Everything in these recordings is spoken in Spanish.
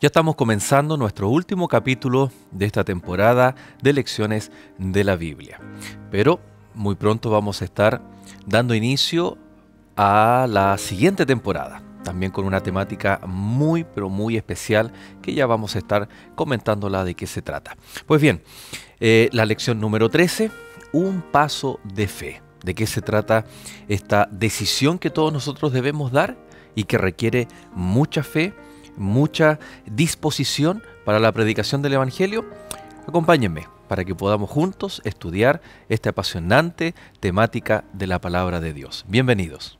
Ya estamos comenzando nuestro último capítulo de esta temporada de lecciones de la Biblia. Pero muy pronto vamos a estar dando inicio a la siguiente temporada, también con una temática muy pero muy especial que ya vamos a estar comentándola de qué se trata. Pues bien, eh, la lección número 13, un paso de fe. ¿De qué se trata esta decisión que todos nosotros debemos dar y que requiere mucha fe? mucha disposición para la predicación del Evangelio, acompáñenme para que podamos juntos estudiar esta apasionante temática de la palabra de Dios. Bienvenidos.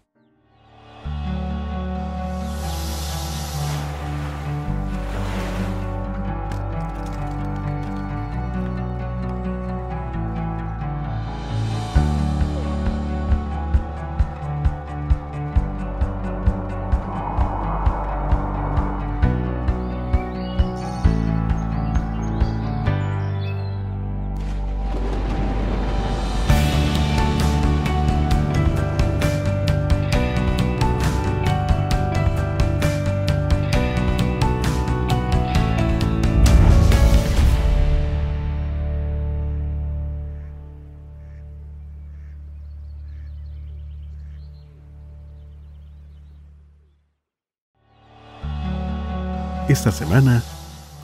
Esta semana,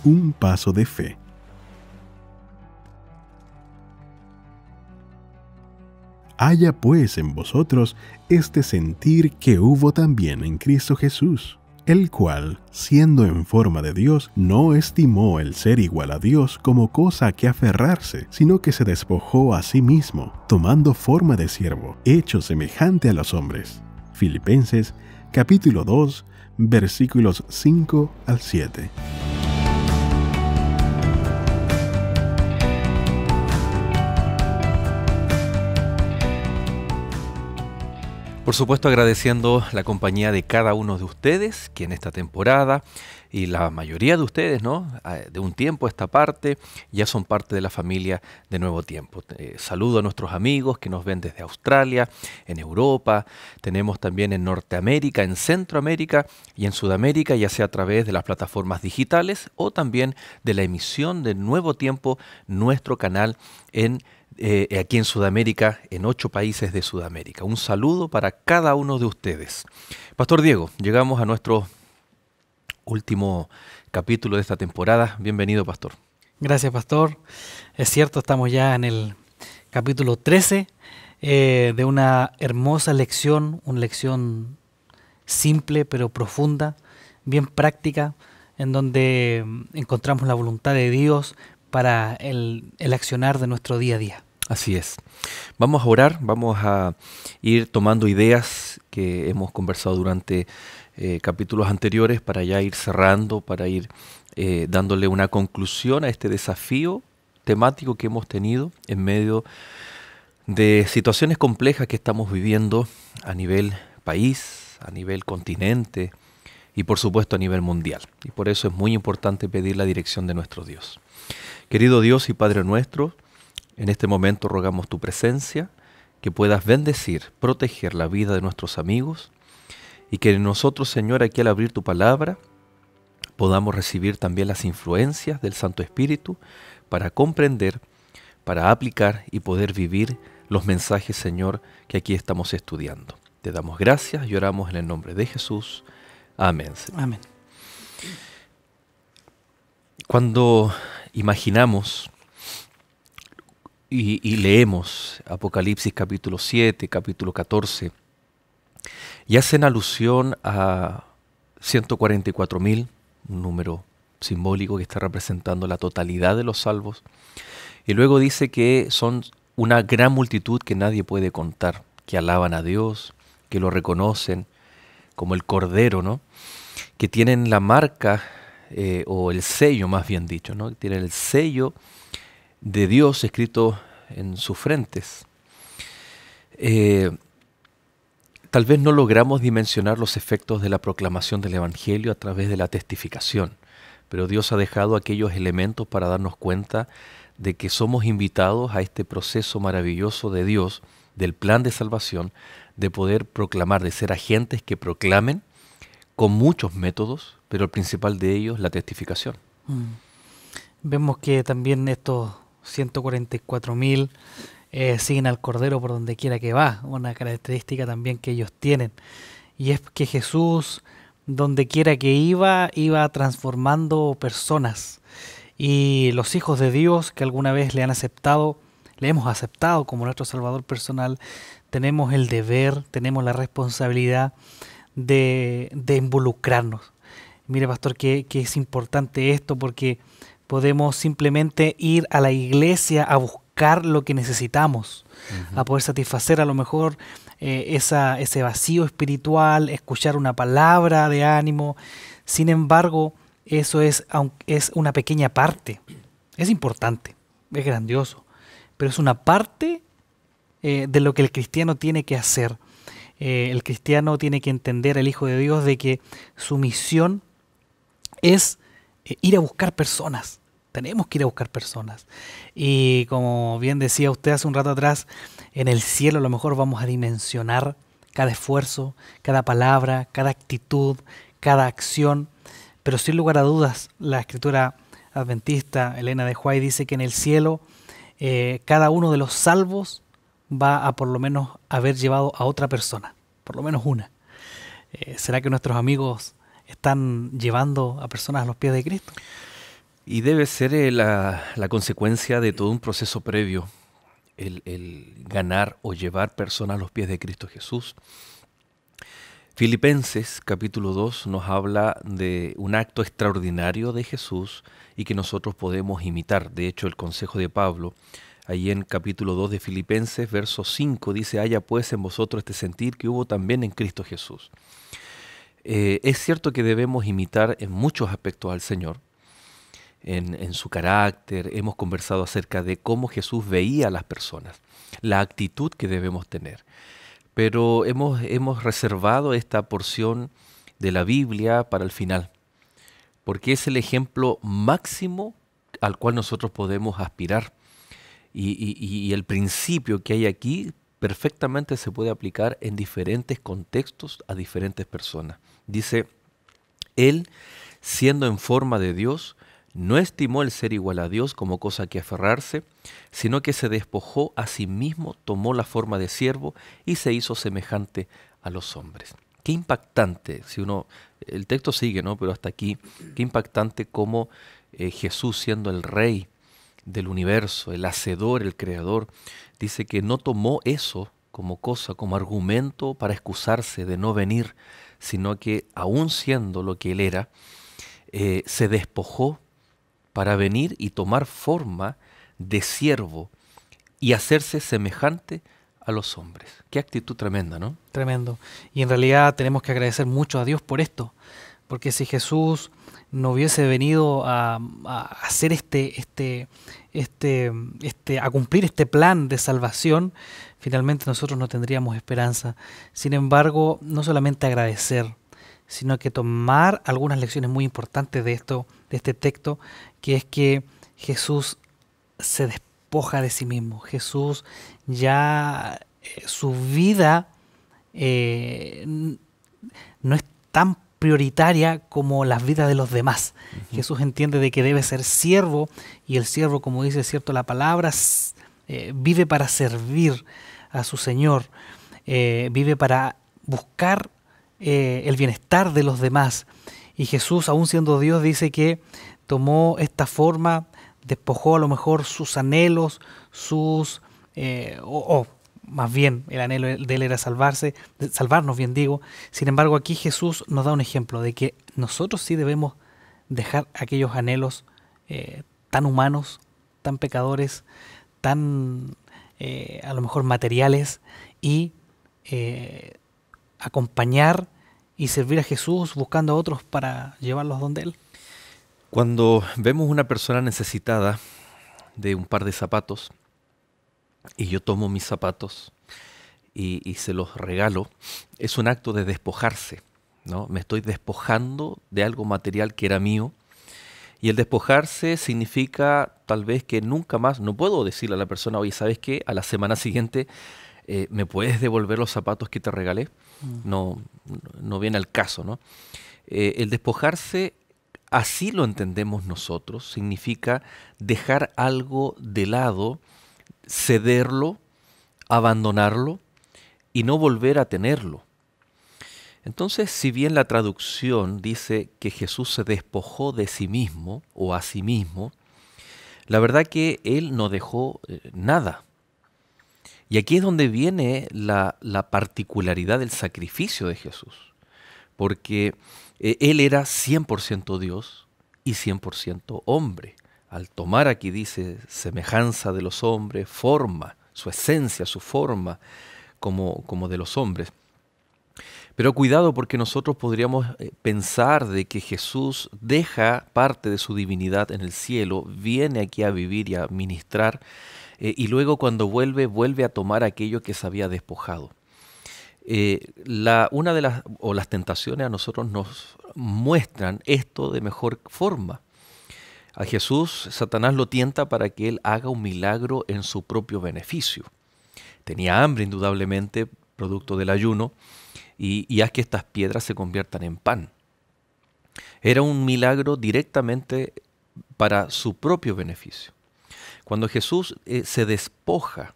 un paso de fe. Haya pues en vosotros este sentir que hubo también en Cristo Jesús, el cual, siendo en forma de Dios, no estimó el ser igual a Dios como cosa que aferrarse, sino que se despojó a sí mismo, tomando forma de siervo, hecho semejante a los hombres. Filipenses capítulo 2 versículos 5 al 7. Por supuesto agradeciendo la compañía de cada uno de ustedes que en esta temporada y la mayoría de ustedes, ¿no? Ah, de un tiempo a esta parte, ya son parte de la familia de Nuevo Tiempo. Eh, saludo a nuestros amigos que nos ven desde Australia, en Europa, tenemos también en Norteamérica, en Centroamérica y en Sudamérica, ya sea a través de las plataformas digitales o también de la emisión de Nuevo Tiempo, nuestro canal en eh, aquí en Sudamérica, en ocho países de Sudamérica. Un saludo para cada uno de ustedes. Pastor Diego, llegamos a nuestro último capítulo de esta temporada. Bienvenido, pastor. Gracias, pastor. Es cierto, estamos ya en el capítulo 13 eh, de una hermosa lección, una lección simple pero profunda, bien práctica, en donde mm, encontramos la voluntad de Dios para el, el accionar de nuestro día a día. Así es. Vamos a orar, vamos a ir tomando ideas que hemos conversado durante eh, capítulos anteriores para ya ir cerrando, para ir eh, dándole una conclusión a este desafío temático que hemos tenido en medio de situaciones complejas que estamos viviendo a nivel país, a nivel continente y por supuesto a nivel mundial. Y por eso es muy importante pedir la dirección de nuestro Dios. Querido Dios y Padre nuestro, en este momento rogamos tu presencia, que puedas bendecir, proteger la vida de nuestros amigos, y que nosotros, Señor, aquí al abrir tu palabra, podamos recibir también las influencias del Santo Espíritu para comprender, para aplicar y poder vivir los mensajes, Señor, que aquí estamos estudiando. Te damos gracias lloramos oramos en el nombre de Jesús. Amén. Amén. Cuando imaginamos y, y leemos Apocalipsis capítulo 7, capítulo 14, y hacen alusión a 144.000, un número simbólico que está representando la totalidad de los salvos, y luego dice que son una gran multitud que nadie puede contar, que alaban a Dios, que lo reconocen como el Cordero, ¿no? que tienen la marca eh, o el sello, más bien dicho, ¿no? tienen el sello de Dios escrito en sus frentes. Eh, Tal vez no logramos dimensionar los efectos de la proclamación del Evangelio a través de la testificación, pero Dios ha dejado aquellos elementos para darnos cuenta de que somos invitados a este proceso maravilloso de Dios, del plan de salvación, de poder proclamar, de ser agentes que proclamen con muchos métodos, pero el principal de ellos la testificación. Mm. Vemos que también estos 144 mil eh, siguen al Cordero por donde quiera que va, una característica también que ellos tienen. Y es que Jesús, donde quiera que iba, iba transformando personas. Y los hijos de Dios que alguna vez le han aceptado, le hemos aceptado como nuestro Salvador personal, tenemos el deber, tenemos la responsabilidad de, involucrarnos. Mire, pastor, que, que es importante esto porque podemos simplemente ir a la iglesia a buscar lo que necesitamos, a poder satisfacer a lo mejor eh, ese vacío espiritual, escuchar una palabra de ánimo. Sin embargo, eso es, es una pequeña parte. Es importante, es grandioso, pero es una parte eh, de lo que el cristiano tiene que hacer. Eh, el cristiano tiene que entender, el Hijo de Dios, de que su misión es ir a buscar personas, tenemos que ir a buscar personas. Y como bien decía usted hace un rato atrás, en el cielo a lo mejor vamos a dimensionar cada esfuerzo, cada palabra, cada actitud, cada acción. Pero sin lugar a dudas, la escritura adventista Elena de Huay dice que en el cielo eh, cada uno de los salvos va a por lo menos haber llevado a otra persona, por lo menos una. Eh, ¿Será que nuestros amigos están llevando a personas a los pies de Cristo? Y debe ser eh, la, consecuencia de todo un proceso previo, el, ganar o llevar personas a los pies de Cristo Jesús. Filipenses capítulo 2 nos habla de un acto extraordinario de Jesús y que nosotros podemos imitar. De hecho, el consejo de Pablo, ahí en capítulo 2 de Filipenses, verso 5, dice, haya pues en vosotros este sentir que hubo también en Cristo Jesús. Eh, es cierto que debemos imitar en muchos aspectos al Señor, en, su carácter, hemos conversado acerca de cómo Jesús veía a las personas, la actitud que debemos tener. Pero hemos, hemos reservado esta porción de la Biblia para el final, porque es el ejemplo máximo al cual nosotros podemos aspirar. y, el principio que hay aquí perfectamente se puede aplicar en diferentes contextos a diferentes personas. Dice, Él, siendo en forma de Dios, no estimó el ser igual a Dios como cosa que aferrarse, sino que se despojó a sí mismo, tomó la forma de siervo y se hizo semejante a los hombres. Qué impactante, si uno, el texto sigue, ¿no? Pero hasta aquí, qué impactante cómo eh, Jesús siendo el rey del universo, el hacedor, el creador, dice que no tomó eso como cosa, como argumento para excusarse de no venir, sino que aún siendo lo que él era, eh, se despojó para venir y tomar forma de siervo y hacerse semejante a los hombres. Qué actitud tremenda, ¿no? Tremendo. Y en realidad tenemos que agradecer mucho a Dios por esto, porque si Jesús no hubiese venido a, hacer este, este, este, este, a cumplir este plan de salvación, finalmente nosotros no tendríamos esperanza. Sin embargo, no solamente agradecer, sino que tomar algunas lecciones muy importantes de esto, de este texto, que es que Jesús se despoja de sí mismo. Jesús ya eh, su vida eh, no es tan prioritaria como la vida de los demás. Jesús entiende de que debe ser siervo y el siervo, como dice cierto la palabra, eh, vive para servir a su Señor, vive para buscar eh, el bienestar de los demás. Y Jesús, aún siendo Dios, dice que tomó esta forma, despojó a lo mejor sus anhelos, sus... Eh, o, más bien, el anhelo de él era salvarse, salvarnos, bien digo. Sin embargo, aquí Jesús nos da un ejemplo de que nosotros sí debemos dejar aquellos anhelos eh, tan humanos, tan pecadores, tan a lo mejor materiales y acompañar y servir a Jesús buscando a otros para llevarlos donde Él. Cuando vemos una persona necesitada de un par de zapatos y yo tomo mis zapatos y, y se los regalo, es un acto de despojarse. ¿no? Me estoy despojando de algo material que era mío. Y el despojarse significa tal vez que nunca más, no puedo decirle a la persona, oye, ¿sabes qué? A la semana siguiente eh, ¿me puedes devolver los zapatos que te regalé? Mm. No, no viene al caso, ¿no? Eh, el despojarse, así lo entendemos nosotros, significa dejar algo de lado, cederlo, abandonarlo y no volver a tenerlo. Entonces, si bien la traducción dice que Jesús se despojó de sí mismo o a sí mismo, la verdad que Él no dejó eh, nada. Y aquí es donde viene la, particularidad del sacrificio de Jesús, porque eh, Él era 100% Dios y 100% hombre. Al tomar aquí dice semejanza de los hombres, forma, su esencia, su forma, como, como de los hombres. Pero cuidado porque nosotros podríamos eh, pensar de que Jesús deja parte de su divinidad en el cielo, viene aquí a vivir y a ministrar, eh, y luego cuando vuelve, vuelve a tomar aquello que se había despojado. Eh, la, una de las, o las tentaciones a nosotros nos muestran esto de mejor forma. A Jesús, Satanás lo tienta para que él haga un milagro en su propio beneficio. Tenía hambre, indudablemente, producto del ayuno, y, y haz que estas piedras se conviertan en pan. Era un milagro directamente para su propio beneficio. Cuando Jesús eh, se despoja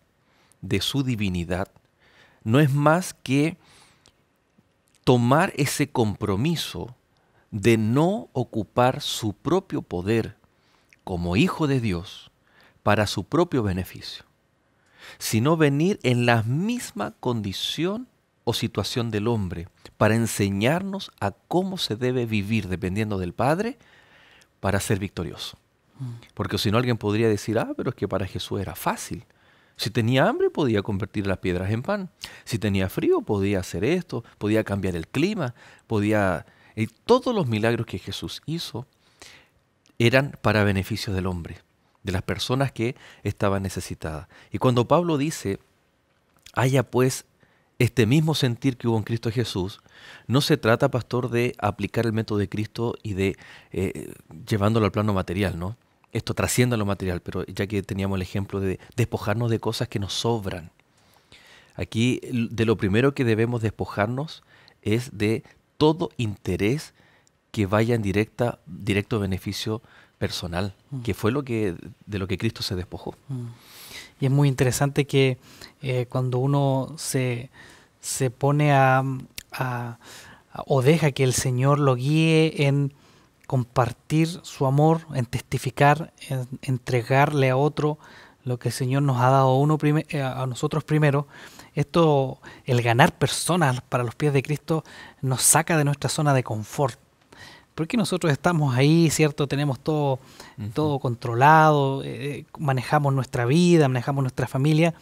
de su divinidad, no es más que tomar ese compromiso de no ocupar su propio poder como hijo de Dios para su propio beneficio, sino venir en la misma condición o situación del hombre para enseñarnos a cómo se debe vivir dependiendo del Padre para ser victorioso. Porque si no alguien podría decir, ah, pero es que para Jesús era fácil. Si tenía hambre podía convertir las piedras en pan. Si tenía frío podía hacer esto, podía cambiar el clima, podía... Y todos los milagros que Jesús hizo eran para beneficio del hombre, de las personas que estaban necesitadas. Y cuando Pablo dice, haya pues este mismo sentir que hubo en Cristo Jesús, no se trata, pastor, de aplicar el método de Cristo y de eh, llevándolo al plano material, ¿no? esto a lo material, pero ya que teníamos el ejemplo de despojarnos de cosas que nos sobran. Aquí de lo primero que debemos despojarnos es de todo interés que vaya en directa, directo beneficio personal, mm. que fue lo que, de lo que Cristo se despojó. Mm. Y es muy interesante que eh, cuando uno se, pone a, o deja que el Señor lo guíe en compartir su amor, en testificar, en entregarle a otro lo que el Señor nos ha dado uno eh, a nosotros primero. Esto, el ganar personas para los pies de Cristo, nos saca de nuestra zona de confort. Porque nosotros estamos ahí, ¿cierto? Tenemos todo, todo controlado, eh, eh, manejamos nuestra vida, manejamos nuestra familia.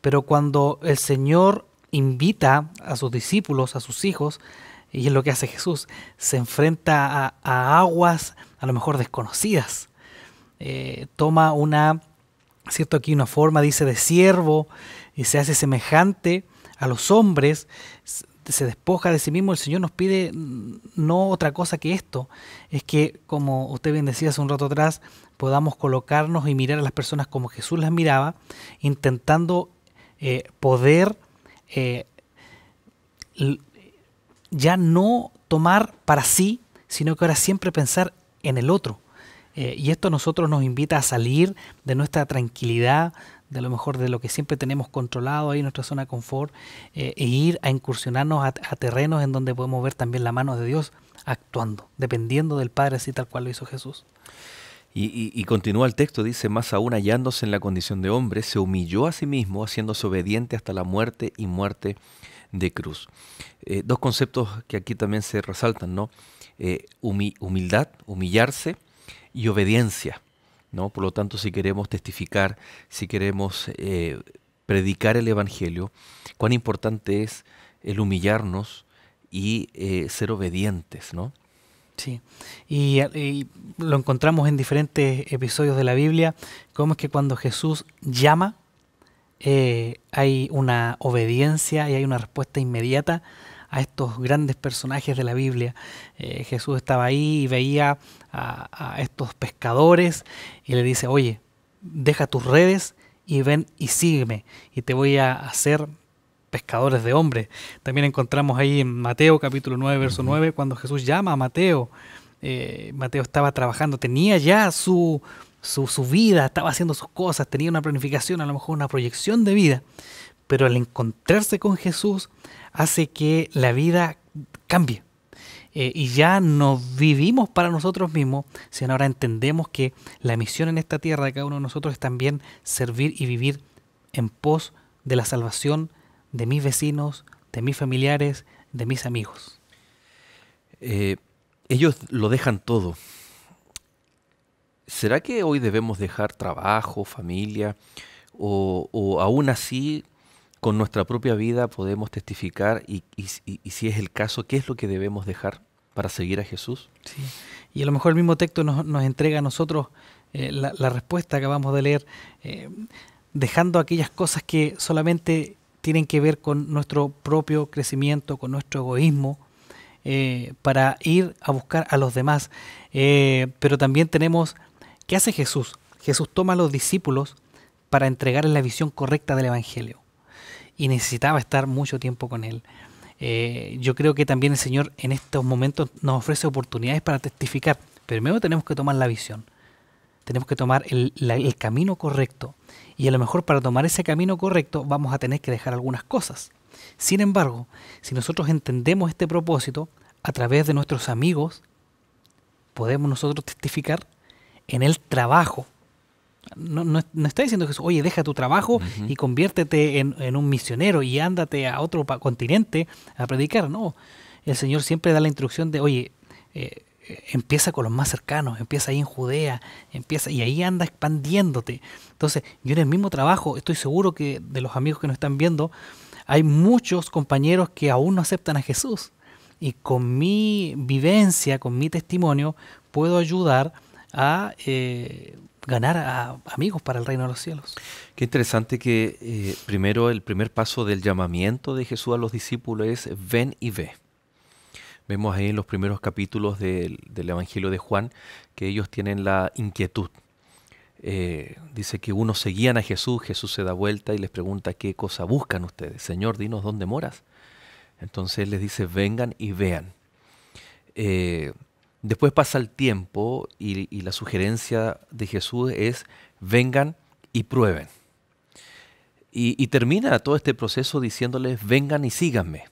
Pero cuando el Señor invita a sus discípulos, a sus hijos, y es lo que hace Jesús. Se enfrenta a, aguas a lo mejor desconocidas. Eh, toma una, ¿cierto? Aquí una forma, dice, de siervo y se hace semejante a los hombres. Se despoja de sí mismo. El Señor nos pide no otra cosa que esto. Es que, como usted bien decía hace un rato atrás, podamos colocarnos y mirar a las personas como Jesús las miraba, intentando eh, poder... Eh, ya no tomar para sí, sino que ahora siempre pensar en el otro. Eh, y esto a nosotros nos invita a salir de nuestra tranquilidad, de lo mejor de lo que siempre tenemos controlado ahí nuestra zona de confort, eh, e ir a incursionarnos a, terrenos en donde podemos ver también la mano de Dios actuando, dependiendo del Padre, así tal cual lo hizo Jesús. Y, y continúa el texto, dice, más aún hallándose en la condición de hombre, se humilló a sí mismo, haciéndose obediente hasta la muerte y muerte de cruz. Eh, dos conceptos que aquí también se resaltan, ¿no? Eh, humildad, humillarse y obediencia, ¿no? Por lo tanto, si queremos testificar, si queremos eh, predicar el Evangelio, cuán importante es el humillarnos y ser obedientes, ¿no? Sí, y, y, lo encontramos en diferentes episodios de la Biblia, cómo es que cuando Jesús llama, eh, hay una obediencia y hay una respuesta inmediata a estos grandes personajes de la Biblia. Eh, Jesús estaba ahí y veía a, estos pescadores y le dice, oye, deja tus redes y ven y sígueme y te voy a hacer pescadores de hombres. También encontramos ahí en Mateo capítulo 9, verso 9, cuando Jesús llama a Mateo. Eh, Mateo estaba trabajando, tenía ya su su, vida, estaba haciendo sus cosas, tenía una planificación, a lo mejor una proyección de vida, pero al encontrarse con Jesús hace que la vida cambie. Eh, y ya no vivimos para nosotros mismos, sino ahora entendemos que la misión en esta tierra de cada uno de nosotros es también servir y vivir en pos de la salvación de mis vecinos, de mis familiares, de mis amigos. Eh, ellos lo dejan todo ¿Será que hoy debemos dejar trabajo, familia, o, aún así con nuestra propia vida podemos testificar y, si es el caso, qué es lo que debemos dejar para seguir a Jesús? Sí. Y a lo mejor el mismo texto nos, entrega a nosotros eh, la, respuesta que acabamos de leer, eh, dejando aquellas cosas que solamente tienen que ver con nuestro propio crecimiento, con nuestro egoísmo, eh, para ir a buscar a los demás. pero también tenemos ¿Qué hace Jesús? Jesús toma a los discípulos para entregarles la visión correcta del Evangelio. Y necesitaba estar mucho tiempo con él. Eh, yo creo que también el Señor en estos momentos nos ofrece oportunidades para testificar. Primero tenemos que tomar la visión. Tenemos que tomar el camino correcto. Y a lo mejor para tomar ese camino correcto vamos a tener que dejar algunas cosas. Sin embargo, si nosotros entendemos este propósito a través de nuestros amigos, podemos nosotros testificar en el trabajo. No, está diciendo Jesús, oye, deja tu trabajo y conviértete en, un misionero y ándate a otro continente a predicar. No, el Señor siempre da la instrucción de, oye, eh, eh, empieza con los más cercanos, empieza ahí en Judea, empieza y ahí anda expandiéndote. Entonces, yo en el mismo trabajo, estoy seguro que de los amigos que nos están viendo, hay muchos compañeros que aún no aceptan a Jesús. Y con mi vivencia, con mi testimonio, puedo ayudar a a eh, ganar a amigos para el reino de los cielos. Qué interesante que eh, primero el primer paso del llamamiento de Jesús a los discípulos es ven y ve. Vemos ahí en los primeros capítulos del, Evangelio de Juan que ellos tienen la inquietud. Eh, dice que unos seguían a Jesús, Jesús se da vuelta y les pregunta qué cosa buscan ustedes. Señor, dinos dónde moras. Entonces les dice, vengan y vean. Después pasa el tiempo y, la sugerencia de Jesús es, vengan y prueben. Y, termina todo este proceso diciéndoles, vengan y síganme.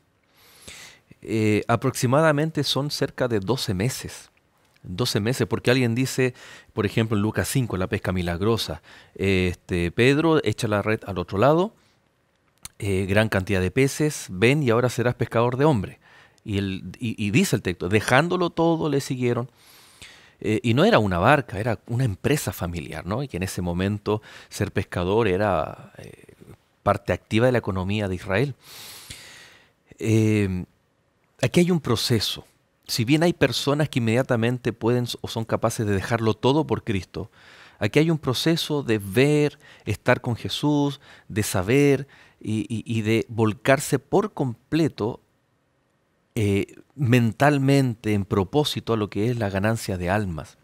Eh, aproximadamente son cerca de 12 meses. 12 meses, porque alguien dice, por ejemplo, en Lucas 5, la pesca milagrosa, este, Pedro echa la red al otro lado, eh, gran cantidad de peces, ven y ahora serás pescador de hombre. Y, dice el texto, dejándolo todo le siguieron. Eh, y no era una barca, era una empresa familiar, ¿no? Y que en ese momento ser pescador era eh, parte activa de la economía de Israel. Eh, aquí hay un proceso. Si bien hay personas que inmediatamente pueden o son capaces de dejarlo todo por Cristo, aquí hay un proceso de ver, estar con Jesús, de saber y, y de volcarse por completo eh, mentalmente en propósito a lo que es la ganancia de almas.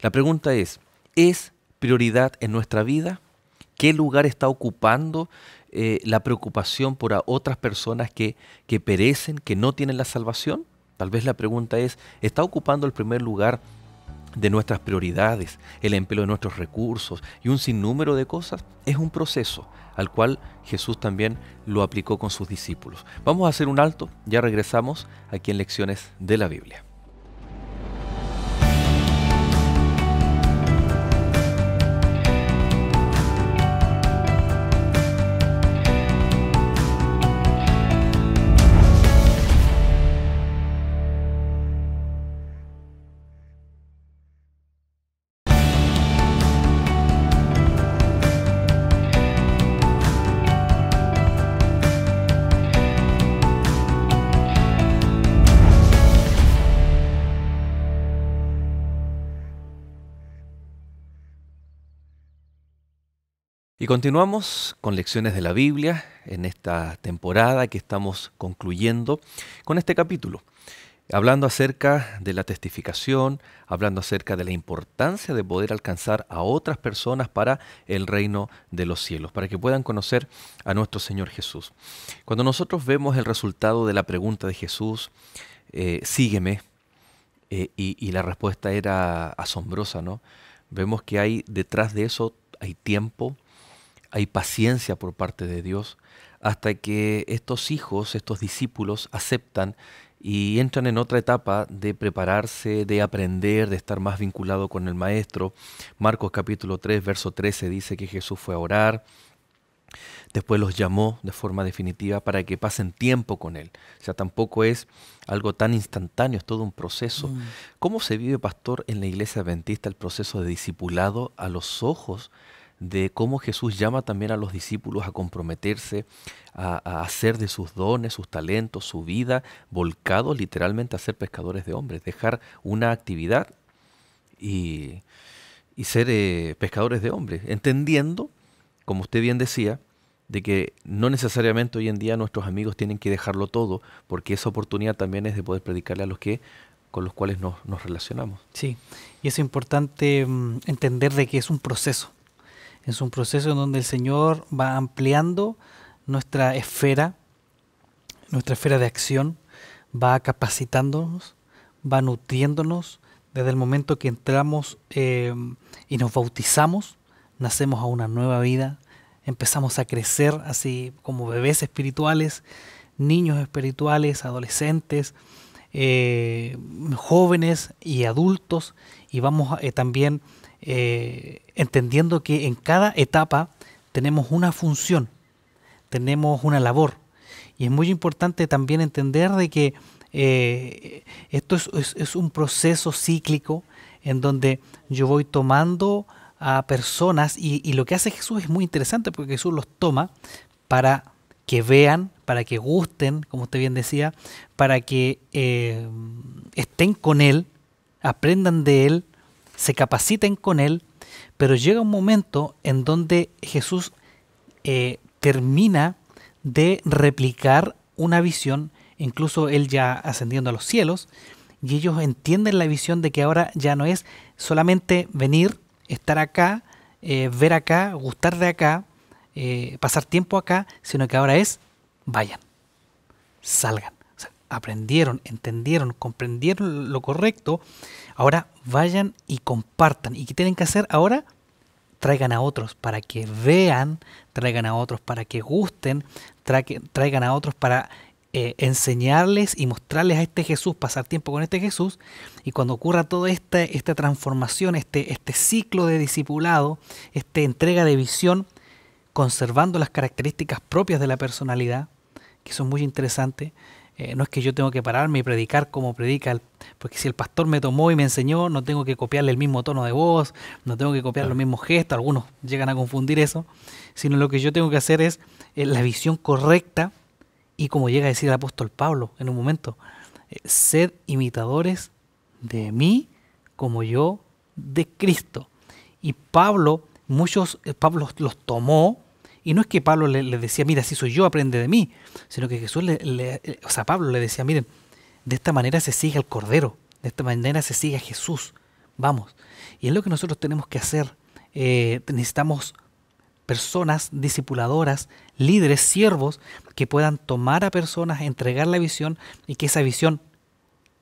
La pregunta es, ¿es prioridad en nuestra vida? ¿Qué lugar está ocupando eh, la preocupación por otras personas que, que perecen, que no tienen la salvación? Tal vez la pregunta es, ¿está ocupando el primer lugar de nuestras prioridades, el empleo de nuestros recursos y un sinnúmero de cosas, es un proceso al cual Jesús también lo aplicó con sus discípulos. Vamos a hacer un alto, ya regresamos aquí en Lecciones de la Biblia. Y continuamos con lecciones de la Biblia en esta temporada que estamos concluyendo con este capítulo, hablando acerca de la testificación, hablando acerca de la importancia de poder alcanzar a otras personas para el reino de los cielos, para que puedan conocer a nuestro Señor Jesús. Cuando nosotros vemos el resultado de la pregunta de Jesús, eh, sígueme, eh, y, y la respuesta era asombrosa, ¿no? Vemos que hay detrás de eso, hay tiempo, hay paciencia por parte de Dios hasta que estos hijos, estos discípulos aceptan y entran en otra etapa de prepararse, de aprender, de estar más vinculado con el Maestro. Marcos capítulo 3, verso 13 dice que Jesús fue a orar, después los llamó de forma definitiva para que pasen tiempo con Él. O sea, tampoco es algo tan instantáneo, es todo un proceso. Mm. ¿Cómo se vive, pastor, en la iglesia adventista el proceso de discipulado a los ojos de cómo Jesús llama también a los discípulos a comprometerse, a, hacer de sus dones, sus talentos, su vida, volcados literalmente a ser pescadores de hombres, dejar una actividad y, ser eh, pescadores de hombres, entendiendo, como usted bien decía, de que no necesariamente hoy en día nuestros amigos tienen que dejarlo todo, porque esa oportunidad también es de poder predicarle a los que con los cuales nos, nos relacionamos. Sí, y es importante mm, entender de que es un proceso es un proceso en donde el Señor va ampliando nuestra esfera, nuestra esfera de acción, va capacitándonos, va nutriéndonos. Desde el momento que entramos eh, y nos bautizamos, nacemos a una nueva vida, empezamos a crecer así como bebés espirituales, niños espirituales, adolescentes, eh, jóvenes y adultos, y vamos eh, también eh, entendiendo que en cada etapa tenemos una función, tenemos una labor. Y es muy importante también entender de que eh, esto es, un proceso cíclico en donde yo voy tomando a personas y, lo que hace Jesús es muy interesante porque Jesús los toma para que vean, para que gusten, como usted bien decía, para que eh, estén con Él, aprendan de Él se capaciten con él, pero llega un momento en donde Jesús eh, termina de replicar una visión, incluso él ya ascendiendo a los cielos, y ellos entienden la visión de que ahora ya no es solamente venir, estar acá, eh, ver acá, gustar de acá, eh, pasar tiempo acá, sino que ahora es vayan, salgan aprendieron, entendieron, comprendieron lo correcto, ahora vayan y compartan. ¿Y qué tienen que hacer ahora? Traigan a otros para que vean, traigan a otros para que gusten, traigan a otros para eh, enseñarles y mostrarles a este Jesús, pasar tiempo con este Jesús. Y cuando ocurra toda esta, esta transformación, este, este ciclo de discipulado, esta entrega de visión, conservando las características propias de la personalidad, que son muy interesantes, eh, no es que yo tengo que pararme y predicar como predica, porque si el pastor me tomó y me enseñó, no tengo que copiarle el mismo tono de voz, no tengo que copiar los mismos gestos, algunos llegan a confundir eso, sino lo que yo tengo que hacer es la visión correcta y como llega a decir el apóstol Pablo en un momento, ser eh, sed imitadores de mí como yo de Cristo. Y Pablo, muchos, eh, Pablo los tomó, y no es que Pablo le, decía, mira, si soy yo, aprende de mí, sino que Jesús, le, o sea, Pablo le decía, miren, de esta manera se sigue al Cordero, de esta manera se sigue a Jesús, vamos. Y es lo que nosotros tenemos que hacer. Eh, necesitamos personas discipuladoras, líderes, siervos, que puedan tomar a personas, entregar la visión y que esa visión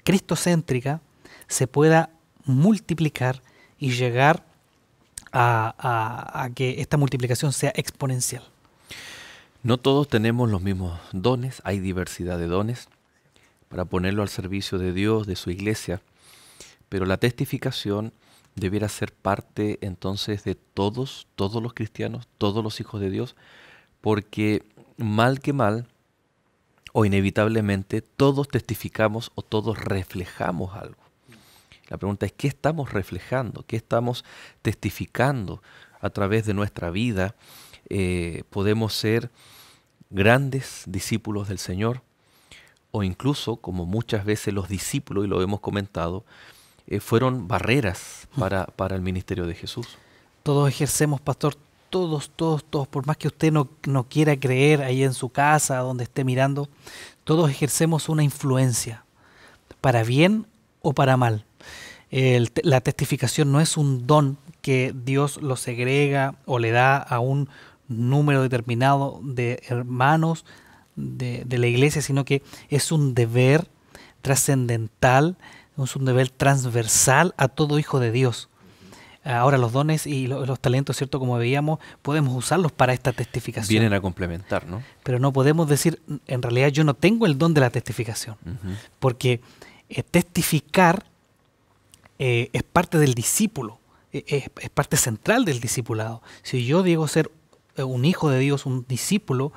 cristocéntrica se pueda multiplicar y llegar a, que esta multiplicación sea exponencial. No todos tenemos los mismos dones, hay diversidad de dones para ponerlo al servicio de Dios, de su iglesia, pero la testificación debiera ser parte entonces de todos, todos los cristianos, todos los hijos de Dios, porque mal que mal, o inevitablemente, todos testificamos o todos reflejamos algo. La pregunta es, ¿qué estamos reflejando? ¿Qué estamos testificando a través de nuestra vida? Eh, podemos ser grandes discípulos del Señor o incluso, como muchas veces los discípulos, y lo hemos comentado, eh, fueron barreras para, para, el ministerio de Jesús. Todos ejercemos, pastor, todos, todos, todos, por más que usted no, no quiera creer ahí en su casa, donde esté mirando, todos ejercemos una influencia, para bien o para mal la testificación no es un don que Dios lo segrega o le da a un número determinado de hermanos de, la iglesia, sino que es un deber trascendental, es un deber transversal a todo hijo de Dios. Ahora los dones y los, talentos, ¿cierto? Como veíamos, podemos usarlos para esta testificación. Vienen a complementar, ¿no? Pero no podemos decir, en realidad yo no tengo el don de la testificación, porque eh, testificar eh, es parte del discípulo, eh, es, parte central del discipulado. Si yo digo ser eh, un hijo de Dios, un discípulo,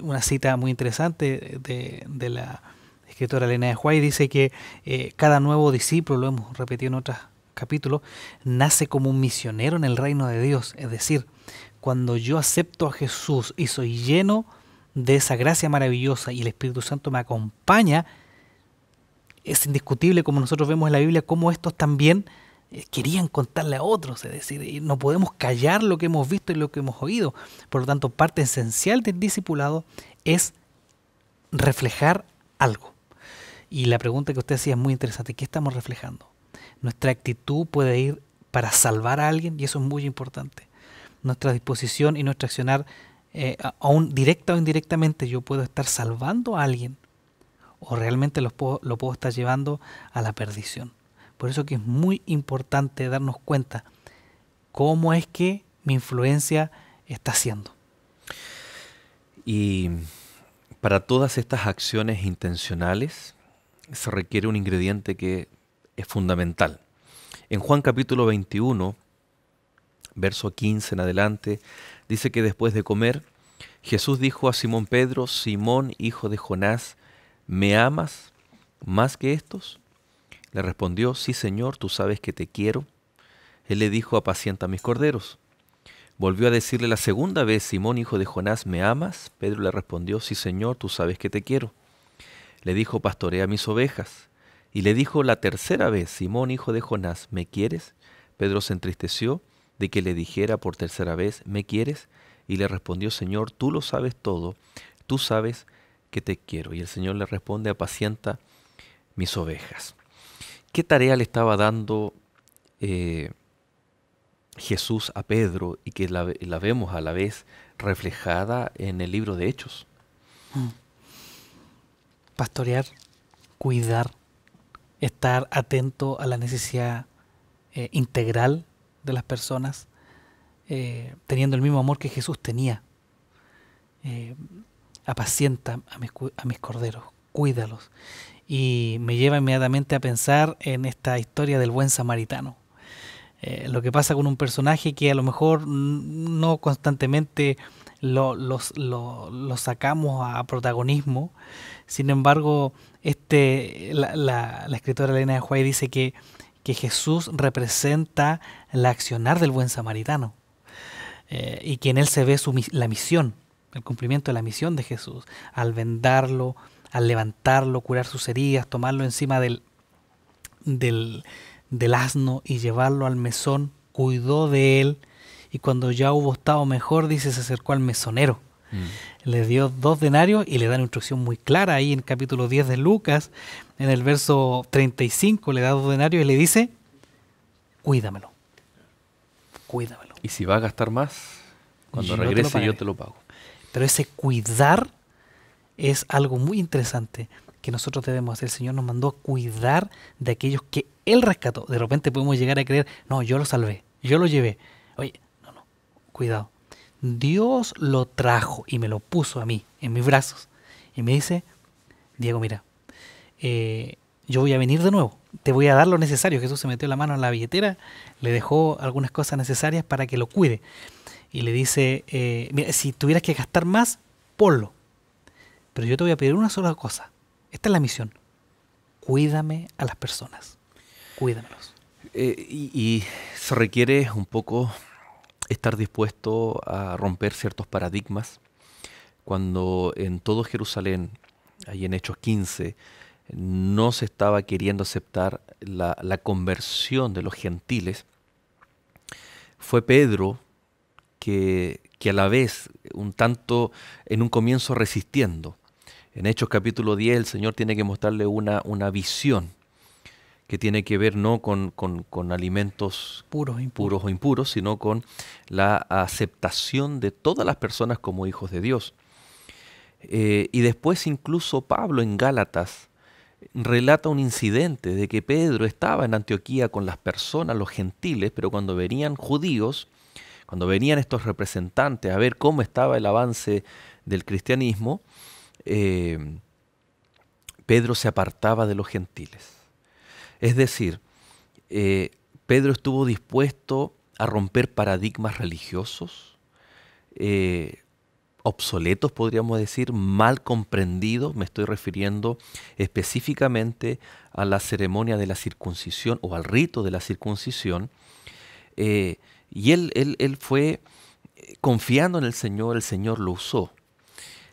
una cita muy interesante de, la escritora Elena de Huay dice que cada nuevo discípulo, lo hemos repetido en otros capítulos, nace como un misionero en el reino de Dios. Es decir, cuando yo acepto a Jesús y soy lleno de esa gracia maravillosa y el Espíritu Santo me acompaña, es indiscutible, como nosotros vemos en la Biblia, cómo estos también eh, querían contarle a otros, es decir, no podemos callar lo que hemos visto y lo que hemos oído. Por lo tanto, parte esencial del discipulado es reflejar algo. Y la pregunta que usted hacía es muy interesante, ¿qué estamos reflejando? Nuestra actitud puede ir para salvar a alguien y eso es muy importante. Nuestra disposición y nuestro accionar, eh, aún directa o indirectamente, yo puedo estar salvando a alguien o realmente lo puedo, estar llevando a la perdición. Por eso que es muy importante darnos cuenta cómo es que mi influencia está siendo. Y para todas estas acciones intencionales se requiere un ingrediente que es fundamental. En Juan capítulo 21, verso 15 en adelante, dice que después de comer, Jesús dijo a Simón Pedro, Simón, hijo de Jonás, ¿me amas más que estos? Le respondió, sí Señor, tú sabes que te quiero. Él le dijo, apacienta mis corderos. Volvió a decirle la segunda vez, Simón, hijo de Jonás, ¿me amas? Pedro le respondió, sí Señor, tú sabes que te quiero. Le dijo, pastorea mis ovejas. Y le dijo la tercera vez, Simón, hijo de Jonás, ¿me quieres? Pedro se entristeció de que le dijera por tercera vez, ¿me quieres? Y le respondió, Señor, tú lo sabes todo, tú sabes que te quiero. Y el Señor le responde, apacienta mis ovejas. ¿Qué tarea le estaba dando eh, Jesús a Pedro y que la, vemos a la vez reflejada en el libro de Hechos? Hmm. Pastorear, cuidar, estar atento a la necesidad eh, integral de las personas, eh, teniendo el mismo amor que Jesús tenía apacienta a mis, corderos, cuídalos. Y me lleva inmediatamente a pensar en esta historia del buen samaritano. Eh, lo que pasa con un personaje que a lo mejor no constantemente lo, sacamos a protagonismo. Sin embargo, este, la, escritora Elena de Huay dice que, que, Jesús representa la accionar del buen samaritano eh, y que en él se ve la misión el cumplimiento de la misión de Jesús, al vendarlo, al levantarlo, curar sus heridas, tomarlo encima del, del, asno y llevarlo al mesón, cuidó de él y cuando ya hubo estado mejor, dice, se acercó al mesonero. Mm. Le dio dos denarios y le da una instrucción muy clara ahí en capítulo 10 de Lucas, en el verso 35, le da dos denarios y le dice, cuídamelo, cuídamelo. Y si va a gastar más, cuando regrese yo te lo pago. Pero ese cuidar es algo muy interesante que nosotros debemos hacer. El Señor nos mandó a cuidar de aquellos que Él rescató. De repente podemos llegar a creer, no, yo lo salvé, yo lo llevé. Oye, no, no, cuidado. Dios lo trajo y me lo puso a mí, en mis brazos. Y me dice, Diego, mira, eh, yo voy a venir de nuevo, te voy a dar lo necesario. Jesús se metió la mano en la billetera, le dejó algunas cosas necesarias para que lo cuide y le dice, eh, mira, si tuvieras que gastar más, ponlo. Pero yo te voy a pedir una sola cosa. Esta es la misión. Cuídame a las personas. Cuídamelos. Eh, y, se requiere un poco estar dispuesto a romper ciertos paradigmas. Cuando en todo Jerusalén, ahí en Hechos 15, no se estaba queriendo aceptar la, la, conversión de los gentiles, fue Pedro que, que a la vez un tanto en un comienzo resistiendo. En Hechos capítulo 10 el Señor tiene que mostrarle una, una visión que tiene que ver no con, con, con alimentos puros, e impuros o impuros, sino con la aceptación de todas las personas como hijos de Dios. Eh, y después incluso Pablo en Gálatas relata un incidente de que Pedro estaba en Antioquía con las personas, los gentiles, pero cuando venían judíos, cuando venían estos representantes a ver cómo estaba el avance del cristianismo, eh, Pedro se apartaba de los gentiles. Es decir, eh, Pedro estuvo dispuesto a romper paradigmas religiosos, eh, obsoletos podríamos decir, mal comprendidos, me estoy refiriendo específicamente a la ceremonia de la circuncisión o al rito de la circuncisión, y él, él, fue eh, confiando en el Señor, el Señor lo usó.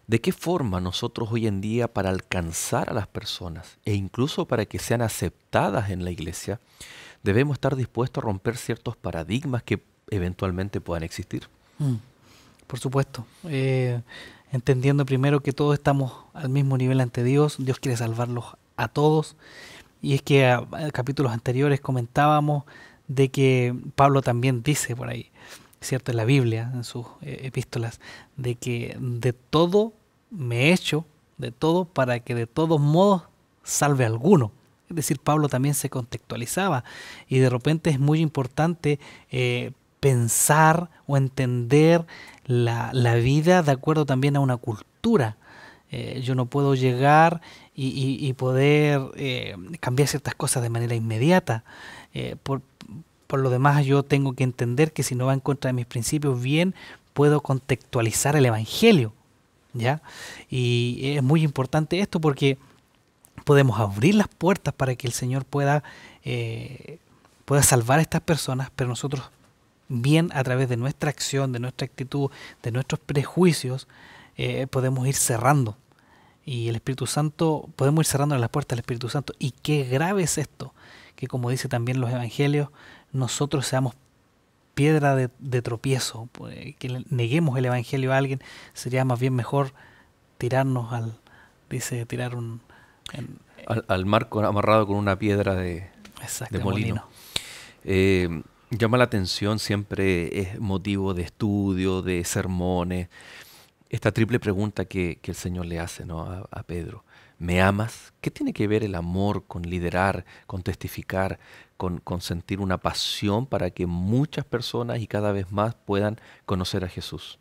¿De qué forma nosotros hoy en día para alcanzar a las personas e incluso para que sean aceptadas en la iglesia, debemos estar dispuestos a romper ciertos paradigmas que eventualmente puedan existir? Mm, por supuesto. Eh, entendiendo primero que todos estamos al mismo nivel ante Dios, Dios quiere salvarlos a todos. Y es que en capítulos anteriores comentábamos de que Pablo también dice por ahí, ¿cierto? En la Biblia, en sus eh, epístolas, de que de todo me he hecho, de todo, para que de todos modos salve alguno. Es decir, Pablo también se contextualizaba y de repente es muy importante eh, pensar o entender la, vida de acuerdo también a una cultura. Eh, yo no puedo llegar y, poder cambiar ciertas cosas de manera inmediata. Por, por lo demás, yo tengo que entender que si no va en contra de mis principios, bien puedo contextualizar el Evangelio. ¿ya? Y es muy importante esto porque podemos abrir las puertas para que el Señor pueda, eh, pueda salvar a estas personas, pero nosotros bien a través de nuestra acción, de nuestra actitud, de nuestros prejuicios, eh, podemos ir cerrando. Y el Espíritu Santo, podemos ir cerrando las puertas del Espíritu Santo. Y qué grave es esto, que como dice también los evangelios, nosotros seamos piedra de, tropiezo, pues, que neguemos el Evangelio a alguien, sería más bien mejor tirarnos al, dice, tirar un... al, marco amarrado con una piedra de, molino. Eh, llama la atención, siempre es motivo de estudio, de sermones, esta triple pregunta que, el Señor le hace ¿no? a Pedro. ¿Me amas? ¿Qué tiene que ver el amor con liderar, con testificar, con, sentir una pasión para que muchas personas y cada vez más puedan conocer a Jesús.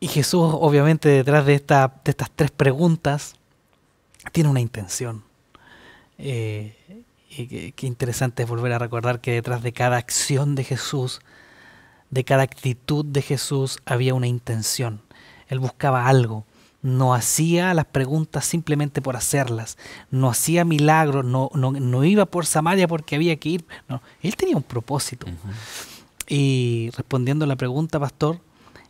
Y Jesús, obviamente, detrás de, estas tres preguntas, tiene una intención. qué, eh, qué interesante es volver a recordar que detrás de cada acción de Jesús, de cada actitud de Jesús, había una intención. Él buscaba algo no hacía las preguntas simplemente por hacerlas, no hacía milagros, no, no, iba por Samaria porque había que ir. No, él tenía un propósito. Y respondiendo a la pregunta, pastor,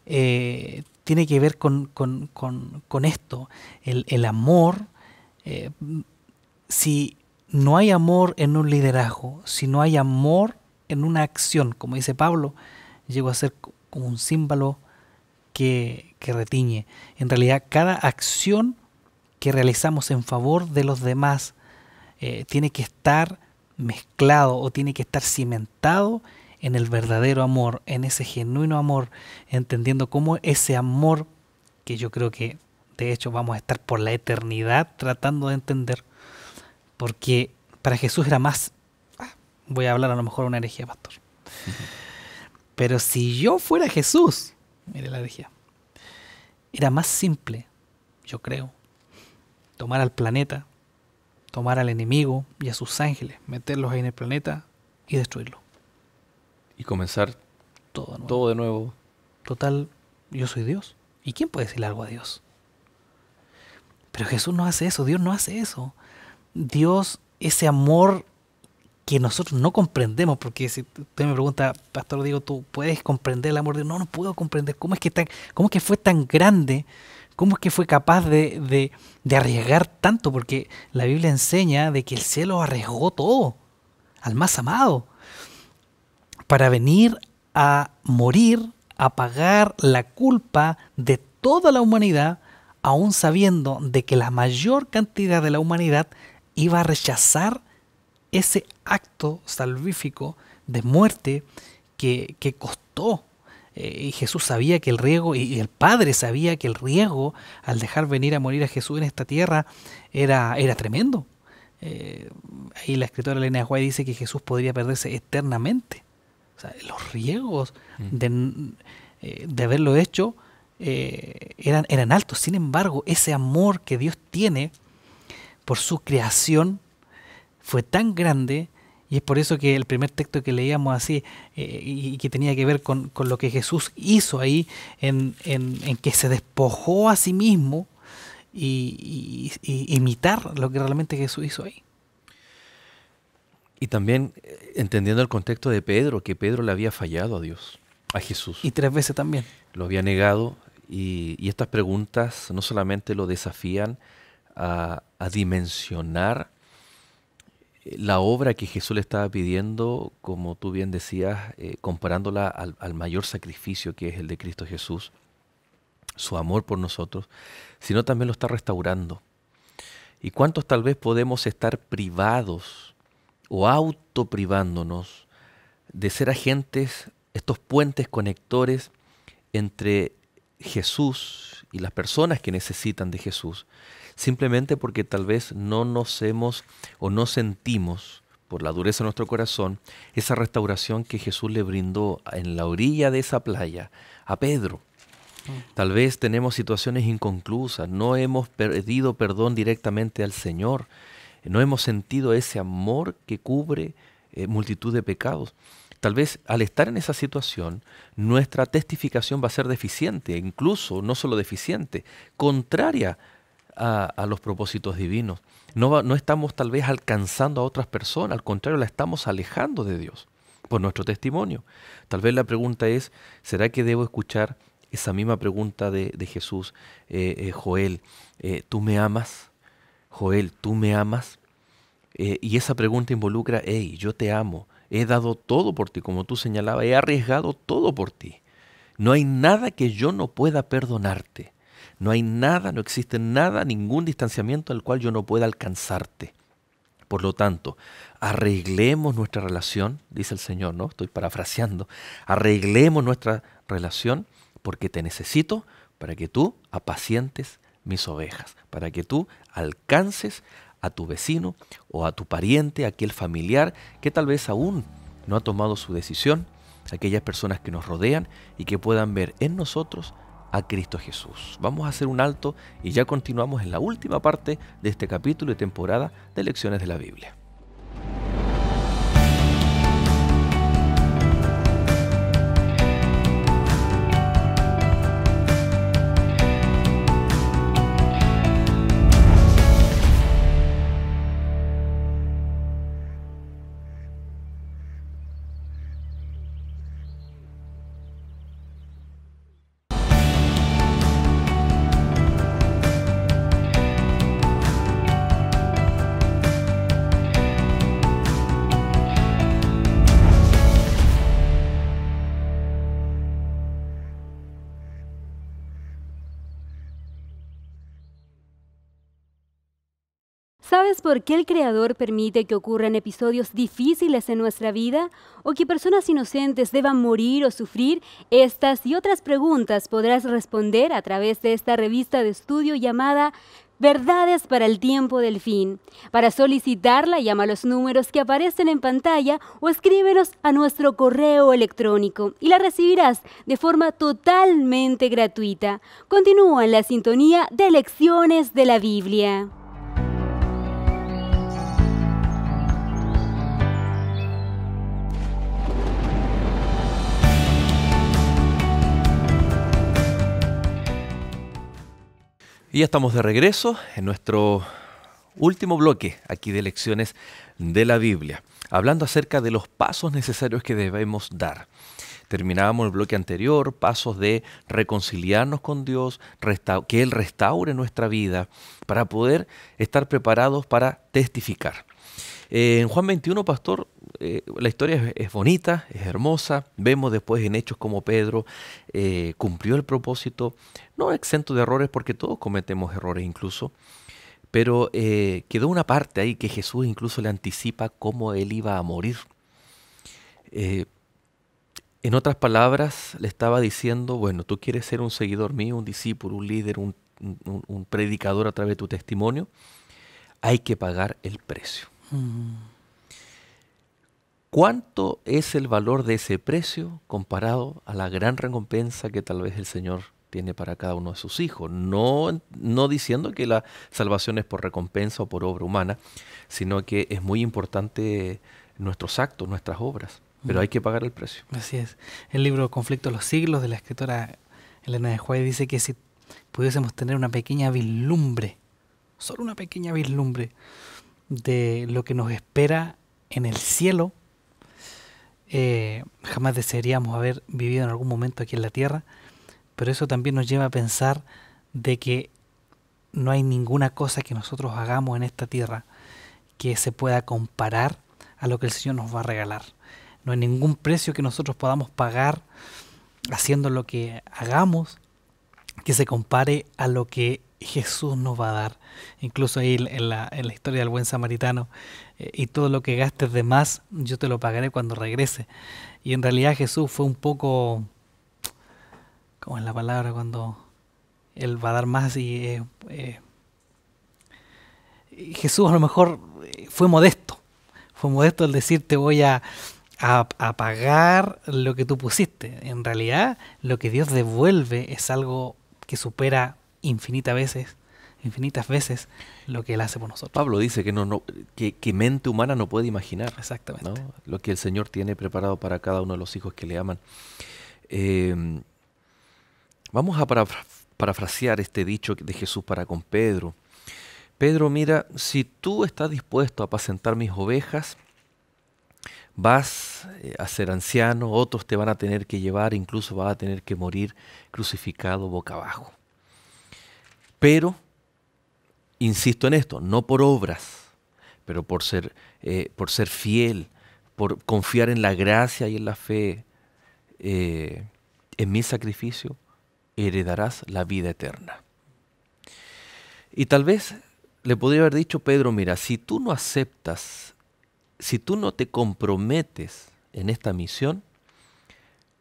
eh, tiene que ver con, esto, el, amor. Eh, si no hay amor en un liderazgo, si no hay amor en una acción, como dice Pablo, llegó a ser como un símbolo que, que retiñe, en realidad cada acción que realizamos en favor de los demás eh, tiene que estar mezclado o tiene que estar cimentado en el verdadero amor, en ese genuino amor, entendiendo cómo ese amor, que yo creo que de hecho vamos a estar por la eternidad tratando de entender, porque para Jesús era más, ah, voy a hablar a lo mejor una herejía, pastor, pero si yo fuera Jesús, mire la herejía, era más simple, yo creo, tomar al planeta, tomar al enemigo y a sus ángeles, meterlos ahí en el planeta y destruirlo. Y comenzar todo de nuevo. de nuevo. Total, yo soy Dios. ¿Y quién puede decir algo a Dios? Pero Jesús no hace eso, Dios no hace eso. Dios, ese amor que nosotros no comprendemos, porque si usted me pregunta, Pastor digo ¿tú puedes comprender el amor de Dios? No, no puedo comprender. ¿Cómo es que, tan, cómo que fue tan grande? ¿Cómo es que fue capaz de, de, de arriesgar tanto? Porque la Biblia enseña de que el cielo arriesgó todo al más amado para venir a morir, a pagar la culpa de toda la humanidad, aún sabiendo de que la mayor cantidad de la humanidad iba a rechazar ese acto salvífico de muerte que, costó. Eh, y Jesús sabía que el riesgo, y, el Padre sabía que el riesgo al dejar venir a morir a Jesús en esta tierra era, era tremendo. Eh, ahí la escritora Elena Aguay dice que Jesús podría perderse eternamente. O sea, los riesgos mm. eh, de, haberlo hecho eran, eran altos. Sin embargo, ese amor que Dios tiene por su creación fue tan grande y es por eso que el primer texto que leíamos así eh, y que tenía que ver con, lo que Jesús hizo ahí, en, que se despojó a sí mismo y, imitar lo que realmente Jesús hizo ahí. Y también eh, entendiendo el contexto de Pedro, que Pedro le había fallado a Dios, a Jesús. Y tres veces también. Lo había negado y, estas preguntas no solamente lo desafían a, a dimensionar la obra que Jesús le estaba pidiendo, como tú bien decías, eh, comparándola al, al, mayor sacrificio que es el de Cristo Jesús, su amor por nosotros, sino también lo está restaurando. ¿Y cuántos tal vez podemos estar privados o autoprivándonos de ser agentes, estos puentes conectores entre Jesús y las personas que necesitan de Jesús simplemente porque tal vez no nos hemos o no sentimos por la dureza de nuestro corazón, esa restauración que Jesús le brindó en la orilla de esa playa a Pedro. Mm. Tal vez tenemos situaciones inconclusas, no hemos pedido perdón directamente al Señor, no hemos sentido ese amor que cubre eh, multitud de pecados. Tal vez al estar en esa situación, nuestra testificación va a ser deficiente, incluso no solo deficiente, contraria a, los propósitos divinos. No, no estamos tal vez alcanzando a otras personas, al contrario, la estamos alejando de Dios por nuestro testimonio. Tal vez la pregunta es, ¿será que debo escuchar esa misma pregunta de, Jesús, eh, eh, Joel, eh, ¿tú me amas? Joel, ¿tú me amas? y esa pregunta involucra, hey, yo te amo, he dado todo por ti, como tú señalabas, he arriesgado todo por ti. No hay nada que yo no pueda perdonarte. No hay nada, no existe nada, ningún distanciamiento al cual yo no pueda alcanzarte. Por lo tanto, arreglemos nuestra relación, dice el Señor, ¿no? Estoy parafraseando. Arreglemos nuestra relación porque te necesito para que tú apacientes mis ovejas, para que tú alcances a tu vecino o a tu pariente, aquel familiar que tal vez aún no ha tomado su decisión, aquellas personas que nos rodean y que puedan ver en nosotros a Cristo Jesús. Vamos a hacer un alto y ya continuamos en la última parte de este capítulo y temporada de Lecciones de la Biblia. por qué el Creador permite que ocurran episodios difíciles en nuestra vida? ¿O que personas inocentes deban morir o sufrir? Estas y otras preguntas podrás responder a través de esta revista de estudio llamada Verdades para el tiempo del fin. Para solicitarla, llama a los números que aparecen en pantalla o escríbenos a nuestro correo electrónico y la recibirás de forma totalmente gratuita. Continúa en la sintonía de Lecciones de la Biblia. Y ya estamos de regreso en nuestro último bloque aquí de lecciones de la Biblia, hablando acerca de los pasos necesarios que debemos dar. Terminábamos el bloque anterior, pasos de reconciliarnos con Dios, que Él restaure nuestra vida para poder estar preparados para testificar. Eh, en Juan 21, pastor, eh, la historia es, bonita, es hermosa. Vemos después en hechos como Pedro eh, cumplió el propósito, no exento de errores porque todos cometemos errores incluso, pero eh, quedó una parte ahí que Jesús incluso le anticipa cómo él iba a morir. en otras palabras, le estaba diciendo, bueno, tú quieres ser un seguidor mío, un discípulo, un líder, un, predicador a través de tu testimonio, hay que pagar el precio. Mm. ¿Cuánto es el valor de ese precio comparado a la gran recompensa que tal vez el Señor tiene para cada uno de sus hijos? No, no diciendo que la salvación es por recompensa o por obra humana, sino que es muy importante nuestros actos, nuestras obras, pero mm. hay que pagar el precio. Así es. El libro Conflicto de los Siglos de la escritora Elena de Juárez dice que si pudiésemos tener una pequeña vislumbre, solo una pequeña vislumbre de lo que nos espera en el cielo, eh, jamás desearíamos haber vivido en algún momento aquí en la Tierra, pero eso también nos lleva a pensar de que no hay ninguna cosa que nosotros hagamos en esta Tierra que se pueda comparar a lo que el Señor nos va a regalar. No hay ningún precio que nosotros podamos pagar haciendo lo que hagamos que se compare a lo que Jesús nos va a dar. Incluso ahí en la, en la historia del buen samaritano, eh, y todo lo que gastes de más, yo te lo pagaré cuando regrese. Y en realidad Jesús fue un poco, ¿cómo es la palabra? Cuando Él va a dar más y... Eh, eh, Jesús a lo mejor fue modesto, fue modesto al decir te voy a, pagar lo que tú pusiste. En realidad, lo que Dios devuelve es algo que supera infinitas veces, infinitas veces lo que Él hace por nosotros. Pablo dice que, no, no que, mente humana no puede imaginar Exactamente. lo que el Señor tiene preparado para cada uno de los hijos que le aman. Eh, vamos a parafrasear este dicho de Jesús para con Pedro. Pedro, mira, si tú estás dispuesto a apacentar mis ovejas, vas eh, a ser anciano, otros te van a tener que llevar, incluso vas a tener que morir crucificado boca abajo. Pero, insisto en esto, no por obras, pero eh, por ser, fiel, por confiar en la gracia y en la fe, eh, en mi sacrificio, heredarás la vida eterna. Y tal vez le podría haber dicho Pedro, mira, si tú no aceptas, si tú no te comprometes en esta misión,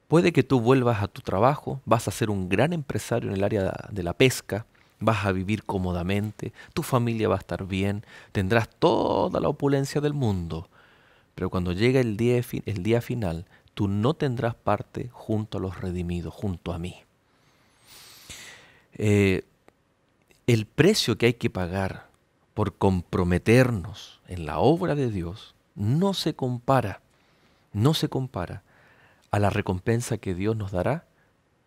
puede que tú vuelvas a tu trabajo, vas a ser un gran empresario en el área de la pesca, vas a vivir cómodamente, tu familia va a estar bien, tendrás toda la opulencia del mundo. Pero cuando llegue el día, el día final, tú no tendrás parte junto a los redimidos, junto a mí. Eh, el precio que hay que pagar por comprometernos en la obra de Dios no se compara, no se compara a la recompensa que Dios nos dará,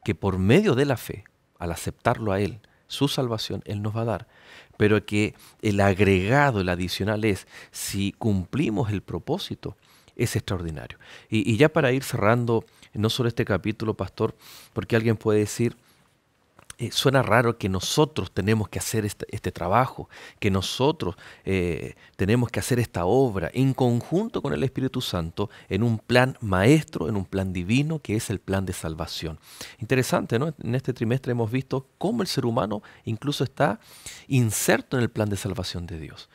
que por medio de la fe, al aceptarlo a Él, su salvación Él nos va a dar, pero que el agregado, el adicional es, si cumplimos el propósito, es extraordinario. Y, ya para ir cerrando, no solo este capítulo, pastor, porque alguien puede decir, eh, suena raro que nosotros tenemos que hacer este, este trabajo, que nosotros eh, tenemos que hacer esta obra en conjunto con el Espíritu Santo en un plan maestro, en un plan divino que es el plan de salvación. Interesante, ¿no? En este trimestre hemos visto cómo el ser humano incluso está inserto en el plan de salvación de Dios.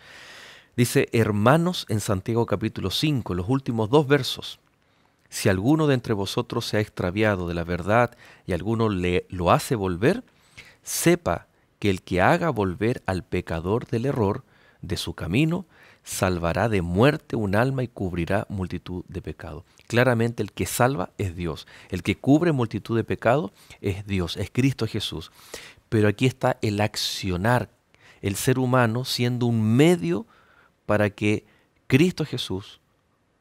Dice, hermanos, en Santiago capítulo 5, los últimos dos versos. Si alguno de entre vosotros se ha extraviado de la verdad y alguno le, lo hace volver, sepa que el que haga volver al pecador del error de su camino, salvará de muerte un alma y cubrirá multitud de pecados. Claramente el que salva es Dios, el que cubre multitud de pecados es Dios, es Cristo Jesús. Pero aquí está el accionar, el ser humano siendo un medio para que Cristo Jesús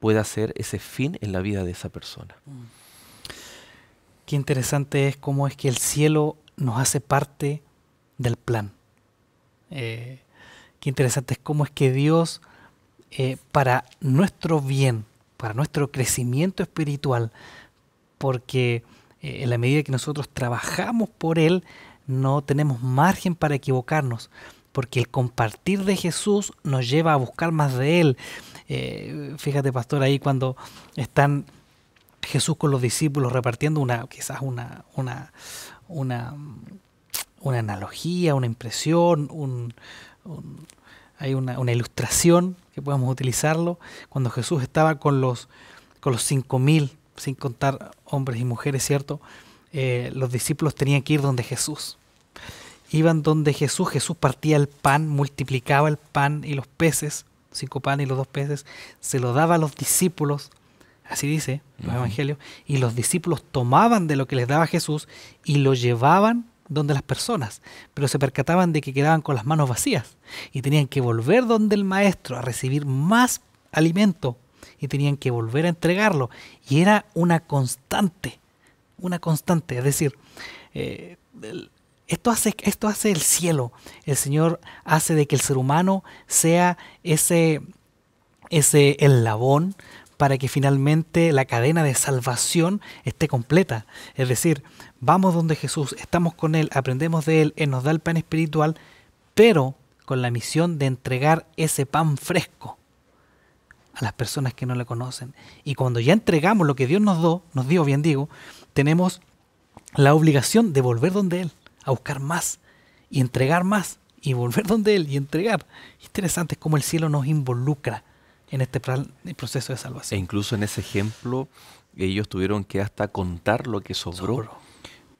pueda hacer ese fin en la vida de esa persona. Mm. Qué interesante es cómo es que el cielo nos hace parte del plan. Eh, qué interesante es cómo es que Dios, eh, para nuestro bien, para nuestro crecimiento espiritual, porque eh, en la medida que nosotros trabajamos por Él, no tenemos margen para equivocarnos, porque el compartir de Jesús nos lleva a buscar más de Él. fíjate, pastor, ahí cuando están Jesús con los discípulos repartiendo una, quizás una, una, una, analogía, una impresión, hay una, ilustración que podemos utilizarlo. Cuando Jesús estaba con los, con los 5.000, sin contar hombres y mujeres, ¿cierto? Eh, los discípulos tenían que ir donde Jesús. Iban donde Jesús, Jesús partía el pan, multiplicaba el pan y los peces, cinco pan y los dos peces, se lo daba a los discípulos así dice el evangelio y los discípulos tomaban de lo que les daba Jesús y lo llevaban donde las personas, pero se percataban de que quedaban con las manos vacías y tenían que volver donde el maestro a recibir más alimento y tenían que volver a entregarlo. Y era una constante, una constante, es decir, eh, esto, hace, esto hace el cielo, el Señor hace de que el ser humano sea ese, ese labón para que finalmente la cadena de salvación esté completa. Es decir, vamos donde Jesús, estamos con Él, aprendemos de Él, Él nos da el pan espiritual, pero con la misión de entregar ese pan fresco a las personas que no le conocen. Y cuando ya entregamos lo que Dios nos dio, nos dio, bien digo, tenemos la obligación de volver donde Él, a buscar más y entregar más y volver donde Él y entregar. Interesante es cómo el cielo nos involucra en este proceso de salvación. E incluso en ese ejemplo, ellos tuvieron que hasta contar lo que sobró,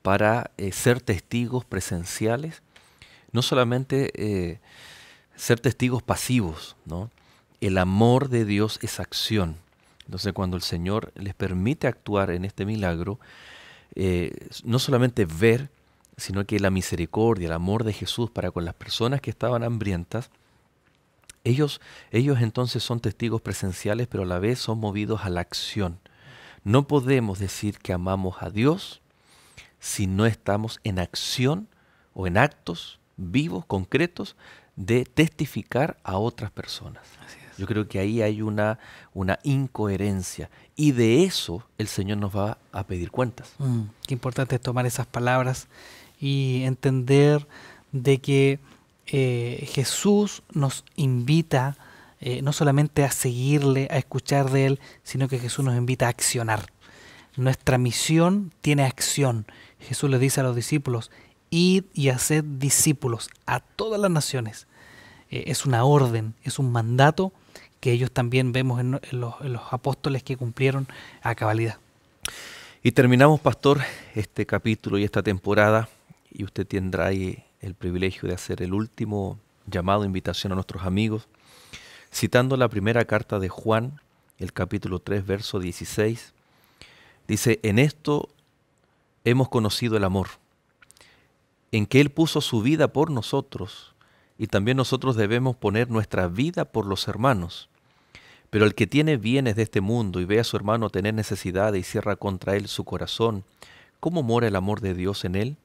para eh, ser testigos presenciales, no solamente eh, ser testigos pasivos, ¿no? El amor de Dios es acción. Entonces cuando el Señor les permite actuar en este milagro, eh, no solamente ver, sino que la misericordia, el amor de Jesús para con las personas que estaban hambrientas, ellos, ellos entonces son testigos presenciales, pero a la vez son movidos a la acción. No podemos decir que amamos a Dios si no estamos en acción o en actos vivos, concretos, de testificar a otras personas. Yo creo que ahí hay una, una incoherencia y de eso el Señor nos va a pedir cuentas. Mm, qué importante es tomar esas palabras y entender de que eh, Jesús nos invita eh, no solamente a seguirle, a escuchar de Él, sino que Jesús nos invita a accionar. Nuestra misión tiene acción. Jesús le dice a los discípulos, id y haced discípulos a todas las naciones. Eh, es una orden, es un mandato que ellos también vemos en, los, en los apóstoles que cumplieron a cabalidad. Y terminamos, pastor, este capítulo y esta temporada, y usted tendrá ahí el privilegio de hacer el último llamado, invitación a nuestros amigos, citando la primera carta de Juan, el capítulo 3, verso 16. Dice, en esto hemos conocido el amor, en que Él puso su vida por nosotros, y también nosotros debemos poner nuestra vida por los hermanos. Pero el que tiene bienes de este mundo y ve a su hermano tener necesidad y cierra contra él su corazón, ¿cómo mora el amor de Dios en él?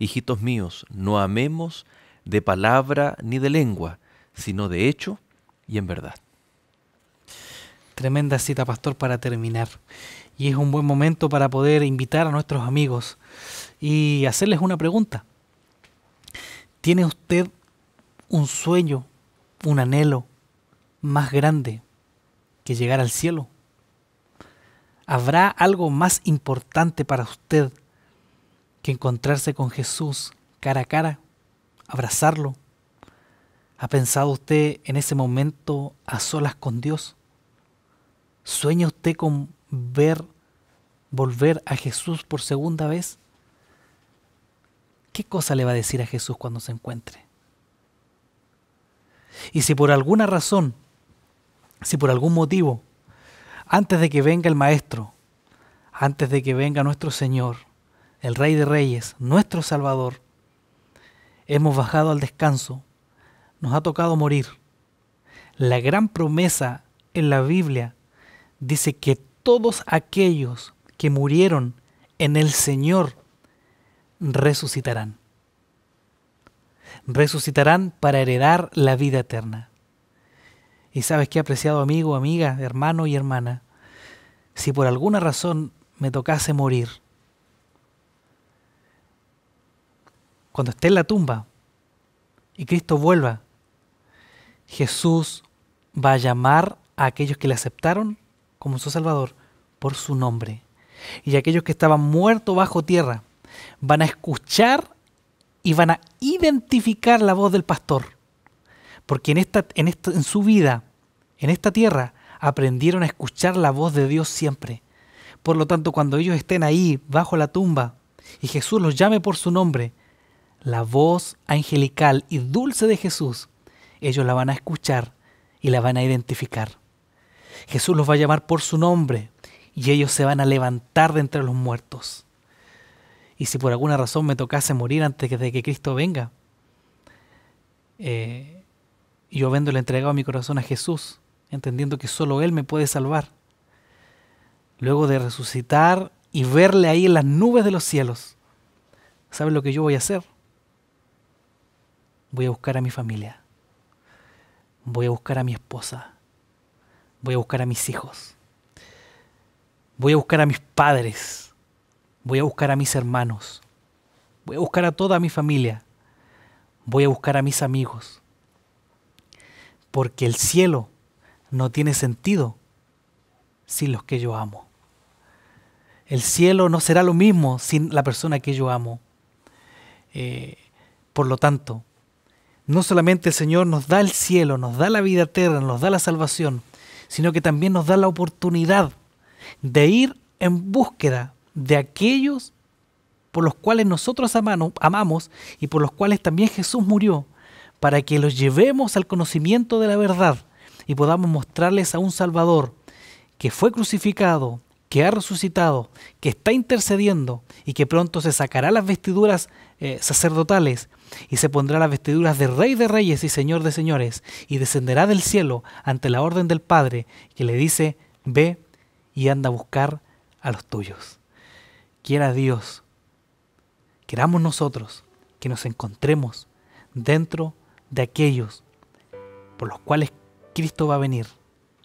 Hijitos míos, no amemos de palabra ni de lengua, sino de hecho y en verdad. Tremenda cita, pastor, para terminar. Y es un buen momento para poder invitar a nuestros amigos y hacerles una pregunta. ¿Tiene usted un sueño, un anhelo más grande que llegar al cielo? ¿Habrá algo más importante para usted que encontrarse con Jesús cara a cara, abrazarlo. ¿Ha pensado usted en ese momento a solas con Dios? ¿Sueña usted con ver volver a Jesús por segunda vez? ¿Qué cosa le va a decir a Jesús cuando se encuentre? Y si por alguna razón, si por algún motivo, antes de que venga el Maestro, antes de que venga nuestro Señor, el Rey de Reyes, nuestro Salvador, hemos bajado al descanso, nos ha tocado morir. La gran promesa en la Biblia dice que todos aquellos que murieron en el Señor resucitarán. Resucitarán para heredar la vida eterna. Y sabes qué, apreciado amigo, amiga, hermano y hermana, si por alguna razón me tocase morir, cuando esté en la tumba y Cristo vuelva, Jesús va a llamar a aquellos que le aceptaron como su Salvador por su nombre. Y aquellos que estaban muertos bajo tierra van a escuchar y van a identificar la voz del pastor. Porque en, esta, en, en su vida, en esta tierra, aprendieron a escuchar la voz de Dios siempre. Por lo tanto, cuando ellos estén ahí, bajo la tumba, y Jesús los llame por su nombre, la voz angelical y dulce de Jesús, ellos la van a escuchar y la van a identificar. Jesús los va a llamar por su nombre y ellos se van a levantar de entre los muertos. Y si por alguna razón me tocase morir antes de que Cristo venga, yo eh, yo habiéndole entregado mi corazón a Jesús, entendiendo que solo Él me puede salvar. Luego de resucitar y verle ahí en las nubes de los cielos, ¿sabe lo que yo voy a hacer? Voy a buscar a mi familia. Voy a buscar a mi esposa. Voy a buscar a mis hijos. Voy a buscar a mis padres. Voy a buscar a mis hermanos. Voy a buscar a toda mi familia. Voy a buscar a mis amigos. Porque el cielo no tiene sentido sin los que yo amo. El cielo no será lo mismo sin la persona que yo amo. Eh, por lo tanto, no solamente el Señor nos da el cielo, nos da la vida eterna, nos da la salvación, sino que también nos da la oportunidad de ir en búsqueda de aquellos por los cuales nosotros amamos y por los cuales también Jesús murió, para que los llevemos al conocimiento de la verdad y podamos mostrarles a un Salvador que fue crucificado, que ha resucitado, que está intercediendo y que pronto se sacará las vestiduras eh, sacerdotales y se pondrá las vestiduras de Rey de Reyes y Señor de Señores y descenderá del cielo ante la orden del Padre que le dice, ve y anda a buscar a los tuyos. Quiera Dios, queramos nosotros que nos encontremos dentro de aquellos por los cuales Cristo va a venir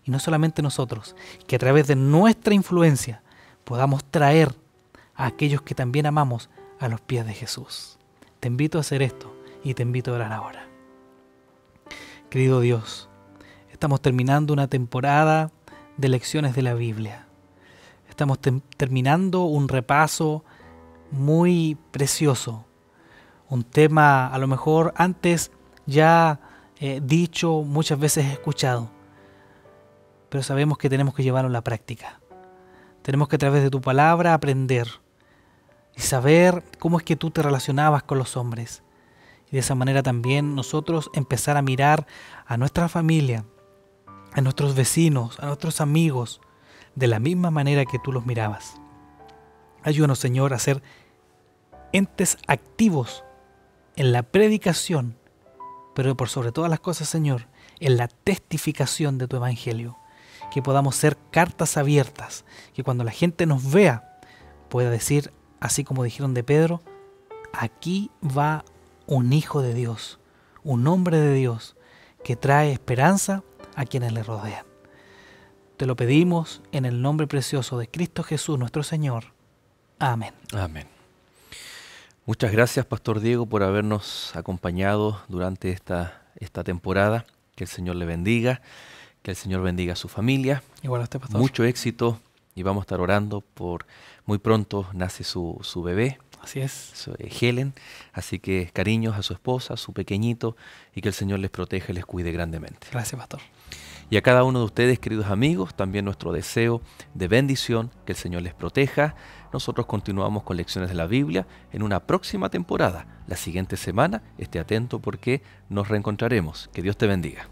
y no solamente nosotros, que a través de nuestra influencia podamos traer a aquellos que también amamos a los pies de Jesús. Te invito a hacer esto y te invito a orar ahora. Querido Dios, estamos terminando una temporada de lecciones de la Biblia. Estamos terminando un repaso muy precioso, un tema a lo mejor antes ya eh, dicho, muchas veces escuchado, pero sabemos que tenemos que llevarlo a la práctica. Tenemos que a través de tu palabra aprender y saber cómo es que tú te relacionabas con los hombres. Y de esa manera también nosotros empezar a mirar a nuestra familia, a nuestros vecinos, a nuestros amigos, de la misma manera que tú los mirabas. Ayúdanos, Señor, a ser entes activos en la predicación, pero por sobre todas las cosas, Señor, en la testificación de tu Evangelio que podamos ser cartas abiertas, que cuando la gente nos vea pueda decir, así como dijeron de Pedro, aquí va un hijo de Dios, un hombre de Dios, que trae esperanza a quienes le rodean. Te lo pedimos en el nombre precioso de Cristo Jesús nuestro Señor. Amén. Amén. Muchas gracias, Pastor Diego, por habernos acompañado durante esta, esta temporada. Que el Señor le bendiga. Que el Señor bendiga a su familia. Igual a pastor. Mucho éxito y vamos a estar orando por muy pronto nace su, su bebé. Así es. Eh, Helen. Así que cariños a su esposa, a su pequeñito, y que el Señor les proteja y les cuide grandemente. Gracias, pastor. Y a cada uno de ustedes, queridos amigos, también nuestro deseo de bendición, que el Señor les proteja. Nosotros continuamos con lecciones de la Biblia en una próxima temporada. La siguiente semana, esté atento porque nos reencontraremos. Que Dios te bendiga.